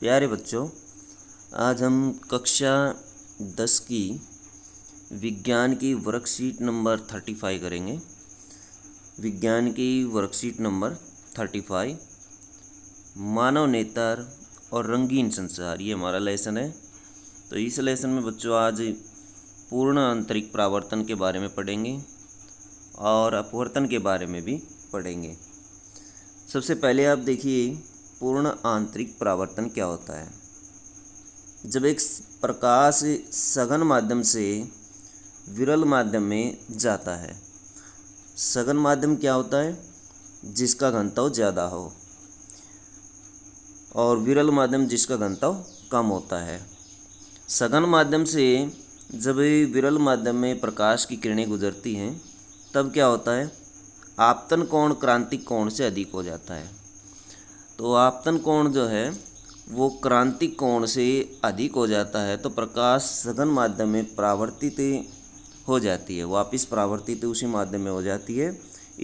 प्यारे बच्चों आज हम कक्षा दस की विज्ञान की वर्कशीट नंबर थर्टी फाइव करेंगे विज्ञान की वर्कशीट नंबर थर्टी फाइव मानव नेतर और रंगीन संसार ये हमारा लेसन है तो इस लेसन में बच्चों आज पूर्ण आंतरिक प्रावर्तन के बारे में पढ़ेंगे और अपवर्तन के बारे में भी पढ़ेंगे सबसे पहले आप देखिए पूर्ण आंतरिक परावर्तन क्या होता है जब एक प्रकाश सघन माध्यम से विरल माध्यम में जाता है सघन माध्यम क्या होता है जिसका घनत्व ज़्यादा हो और विरल माध्यम जिसका घनत्व कम होता है सघन माध्यम से जब विरल माध्यम में प्रकाश की किरणें गुजरती हैं तब क्या होता है आपतन कोण क्रांतिक कोण से अधिक हो जाता है तो आपतन कोण जो है वो क्रांतिक कोण से अधिक हो जाता है तो प्रकाश सघन माध्यम में प्रावर्तित हो जाती है वापिस प्रावर्तित उसी माध्यम में हो जाती है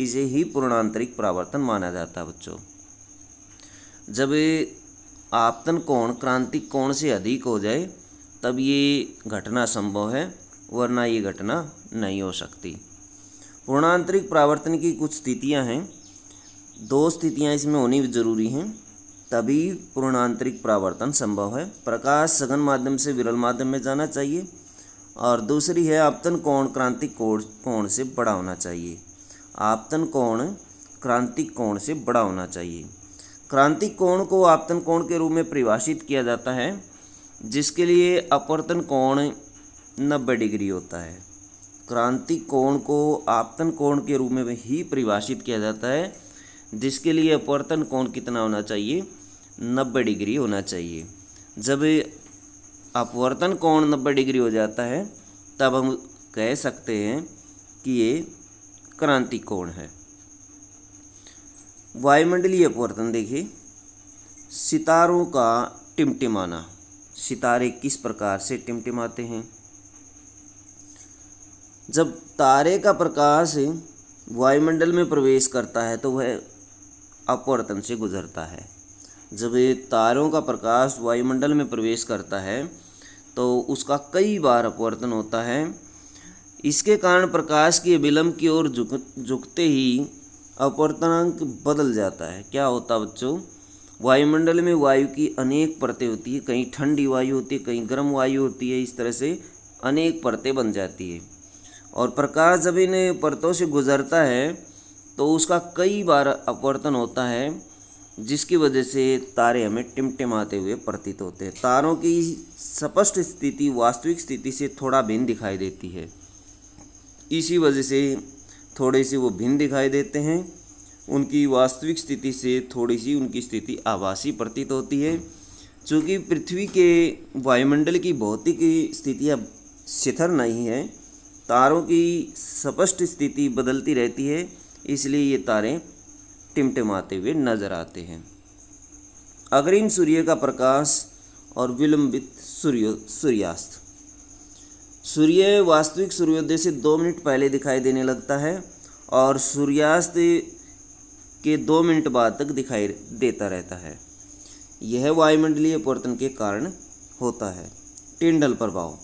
इसे ही पूर्णांतरिक प्रावर्तन माना जाता है बच्चों जब आपतन कोण क्रांतिक कोण से अधिक हो जाए तब ये घटना संभव है वरना ये घटना नहीं हो सकती पूर्णांतरिक प्रावर्तन की कुछ स्थितियां हैं दो स्थितियाँ इसमें होनी जरूरी हैं तभी पूर्णांतरिक परावर्तन संभव है प्रकाश सघन माध्यम से विरल माध्यम में जाना चाहिए और दूसरी है आपतन कोण क्रांतिक कोण कोण से बड़ा होना चाहिए आपतन कोण क्रांतिक कोण से बड़ा होना चाहिए क्रांतिक कोण को आपतन कोण के रूप में परिभाषित किया जाता है जिसके लिए अपवर्तन कोण नब्बे डिग्री होता है क्रांतिक कोण को आपतन कोण के रूप में ही परिभाषित किया जाता है जिसके लिए अपवर्तन कोण कितना होना चाहिए नब्बे डिग्री होना चाहिए जब अपवर्तन कोण नब्बे डिग्री हो जाता है तब हम कह सकते हैं कि ये क्रांति कोण है वायुमंडलीय अपवर्तन देखिए सितारों का टिमटिमाना सितारे किस प्रकार से टिमटिमाते हैं जब तारे का प्रकाश वायुमंडल में प्रवेश करता है तो वह अपवर्तन से गुजरता है जब ये तारों का प्रकाश वायुमंडल में प्रवेश करता है तो उसका कई बार अपवर्तन होता है इसके कारण प्रकाश के विलम्ब की ओर झुक झुकते ही अपवर्तनांक बदल जाता है क्या होता बच्चों वायुमंडल में वायु की अनेक परतें होती है कहीं ठंडी वायु होती है कहीं गर्म वायु होती है इस तरह से अनेक परतें बन जाती है और प्रकाश जब इन परतों से गुजरता है तो उसका कई बार अपवर्तन होता है जिसकी वजह से तारे हमें टिमटिमाते हुए प्रतीत होते हैं तारों की स्पष्ट स्थिति वास्तविक स्थिति से थोड़ा भिन्न दिखाई देती है इसी वजह से थोड़े से वो भिन्न दिखाई देते हैं उनकी वास्तविक स्थिति से थोड़ी सी उनकी स्थिति आभासी प्रतीत होती है चूँकि पृथ्वी के वायुमंडल की भौतिक स्थितियाँ शिथर नहीं है तारों की स्पष्ट स्थिति बदलती रहती है इसलिए ये तारे टिमटिमाते हुए नज़र आते हैं अग्रिम सूर्य का प्रकाश और विलंबित सूर्य सूर्यास्त सूर्य वास्तविक सूर्योदय से दो मिनट पहले दिखाई देने लगता है और सूर्यास्त के दो मिनट बाद तक दिखाई देता रहता है यह वायुमंडलीय परिवर्तन के कारण होता है टिंडल प्रभाव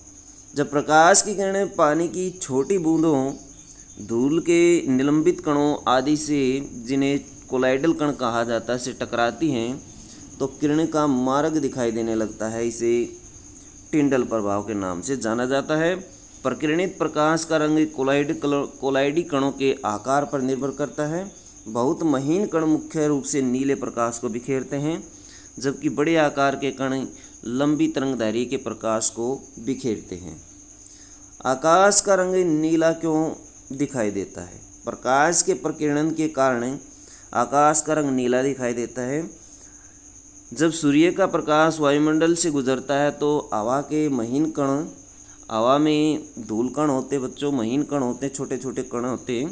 जब प्रकाश की किरणें पानी की छोटी बूंदों धूल के निलंबित कणों आदि से जिन्हें कोलाइडल कण कहा जाता है से टकराती हैं तो किरण का मार्ग दिखाई देने लगता है इसे टिंडल प्रभाव के नाम से जाना जाता है प्रकिरणित प्रकाश का रंग कोलाइड कोलाइडी कणों के आकार पर निर्भर करता है बहुत महीन कण मुख्य रूप से नीले प्रकाश को बिखेरते हैं जबकि बड़े आकार के कण लंबी तरंगदारी के प्रकाश को बिखेरते हैं आकाश का रंग नीला क्यों दिखाई देता है प्रकाश के प्रकीर्णन के कारण आकाश का रंग नीला दिखाई देता है जब सूर्य का प्रकाश वायुमंडल से गुजरता है तो हवा के महीन कण हवा में धूल कण होते बच्चों महीन कण होते छोटे छोटे कण होते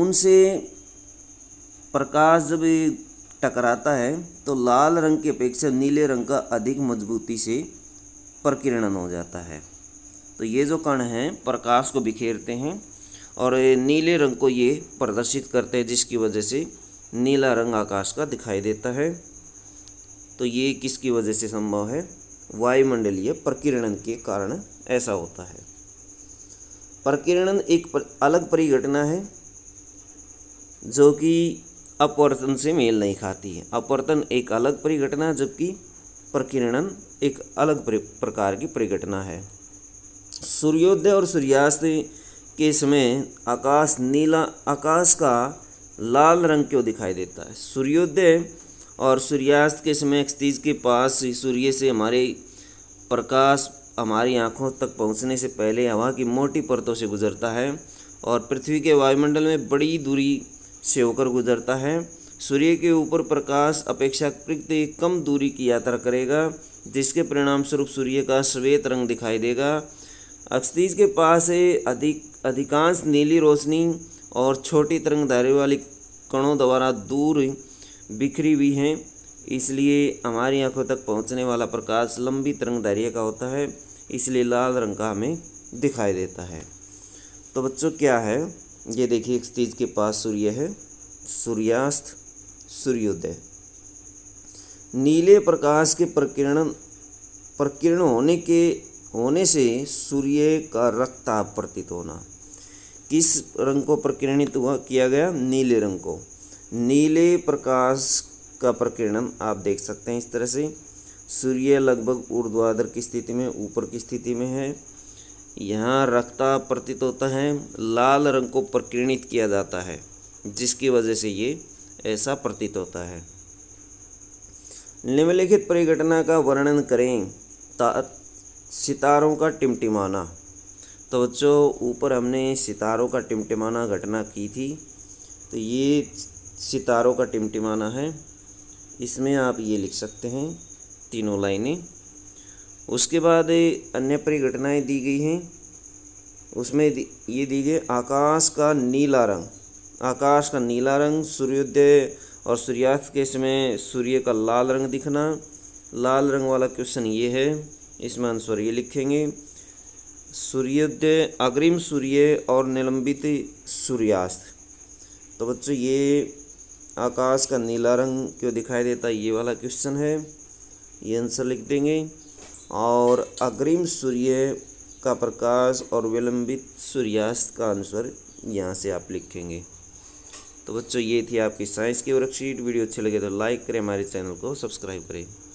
उनसे प्रकाश जब टकराता है तो लाल रंग की अपेक्षा नीले रंग का अधिक मजबूती से प्रकीर्णन हो जाता है तो ये जो कण हैं प्रकाश को बिखेरते हैं और नीले रंग को ये प्रदर्शित करते हैं जिसकी वजह से नीला रंग आकाश का दिखाई देता है तो ये किसकी वजह से संभव है वायुमंडलीय प्रकीर्णन के कारण ऐसा होता है प्रकीर्णन एक पर, अलग परिघटना है जो कि अपवर्तन से मेल नहीं खाती है अपवर्तन एक अलग परिघटना जबकि प्रकीर्णन एक अलग प्रकार की परिघटना है सूर्योदय और सूर्यास्त के समय आकाश नीला आकाश का लाल रंग क्यों दिखाई देता है सूर्योदय और सूर्यास्त के समय क्षितिज के पास सूर्य से हमारे प्रकाश हमारी आँखों तक पहुँचने से पहले हवा की मोटी परतों से गुजरता है और पृथ्वी के वायुमंडल में बड़ी दूरी से होकर गुजरता है सूर्य के ऊपर प्रकाश अपेक्षाकृत कम दूरी की यात्रा करेगा जिसके परिणाम स्वरूप सूर्य का श्वेत रंग दिखाई देगा अक्सतीज के पास से अधिक अधिकांश नीली रोशनी और छोटी तरंगदारी वाली कणों द्वारा दूर बिखरी हुई हैं इसलिए हमारी आंखों तक पहुंचने वाला प्रकाश लंबी तरंगदारी का होता है इसलिए लाल रंग का हमें दिखाई देता है तो बच्चों क्या है ये देखिए अक्सतीज के पास सूर्य है सूर्यास्त सूर्योदय नीले प्रकाश के प्रकीर्ण प्रकीर्ण होने के होने से सूर्य का रक्ता प्रतीत होना किस रंग को प्रकीर्णित हुआ किया गया नीले रंग को नीले प्रकाश का प्रकीर्णन आप देख सकते हैं इस तरह से सूर्य लगभग ऊर्ध्वाधर की स्थिति में ऊपर की स्थिति में है यहाँ रक्ता प्रतीत होता है लाल रंग को प्रकीर्णित किया जाता है जिसकी वजह से ये ऐसा प्रतीत होता है निम्नलिखित परिघटना का वर्णन करें सितारों का टिमटिमाना तो बच्चों ऊपर हमने सितारों का टिमटिमाना घटना की थी तो ये सितारों का टिमटिमाना है इसमें आप ये लिख सकते हैं तीनों लाइनें उसके बाद अन्य परिघटनाएँ दी गई हैं उसमें ये दी गई आकाश का नीला रंग आकाश का नीला रंग सूर्योदय और सूर्यास्त के समय सूर्य का लाल रंग दिखना लाल रंग वाला क्वेश्चन ये है इसमें आंसर ये लिखेंगे सूर्योदय अग्रिम सूर्य और निलंबित सूर्यास्त तो बच्चों ये आकाश का नीला रंग क्यों दिखाई देता है ये वाला क्वेश्चन है ये आंसर लिख देंगे और अग्रिम सूर्य का प्रकाश और विलंबित सूर्यास्त का आंसर यहाँ से आप लिखेंगे तो बच्चों ये थी आपकी साइंस की वर्कशीट वीडियो अच्छी लगे तो लाइक करें हमारे चैनल को सब्सक्राइब करें